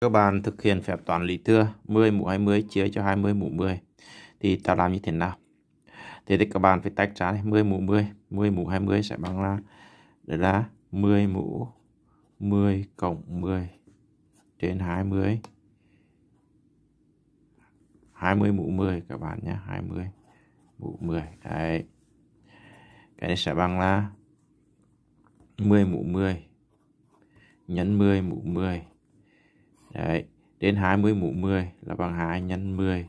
Các bạn thực hiện phép toán lý thừa 10 mũ 20 chia cho 20 mũ 10 thì ta làm như thế nào? Thế thì các bạn phải tách ra này, 10 mũ 10, 10 mũ 20 sẽ bằng là đây là 10 mũ 10 cộng 10 trên 20 20 mũ 10 các bạn nhé 20 mũ 10 đấy cái này sẽ bằng là 10 mũ 10 nhân 10 mũ 10 Đấy, đến 20 mũ 10 là bằng 2 nhân 10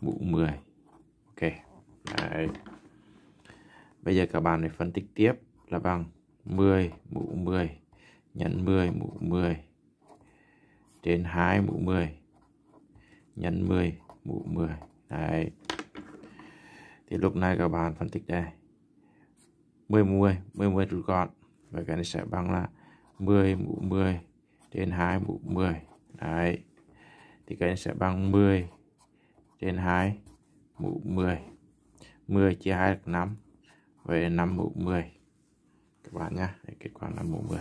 mũ 10. Ok. Đấy. Bây giờ các bạn phải phân tích tiếp là bằng 10 mũ 10 nhân 10 mũ 10 trên 2 mũ 10 nhân 10 mũ 10. Đấy. Thì lúc này các bạn phân tích đây. 10 mũ 10, 10 mũ rút gọn. và cái này sẽ bằng là 10 mũ 10 trên 2 mũ 10 Đấy. Thì các em sẽ bằng 10 trên 2 mũ 10. 10 chia 2 được 5. Vậy 5 mũ 10. Các bạn nhá, kết quả là mũ 10.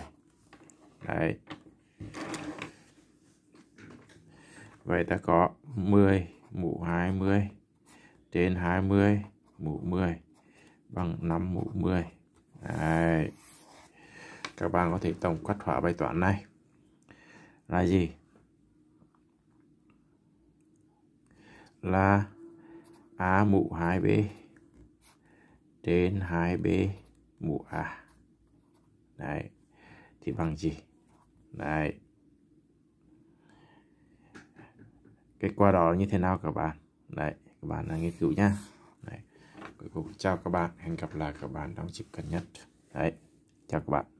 Đấy. Vậy ta có 10 mũ 20 trên 20 mũ 10 bằng 5 mũ 10. Đấy. Các bạn có thể tổng quát hóa bài toán này là gì? là A mũ 2B trên 2B mũ A. Đấy. Thì bằng gì? Đấy. Kết quả đó như thế nào các bạn? Đấy, các bạn đang nghiên cứu nhá. Đấy. Cuối cùng chào các bạn, hẹn gặp lại các bạn trong dịp gần nhất. Đấy. Chào các bạn.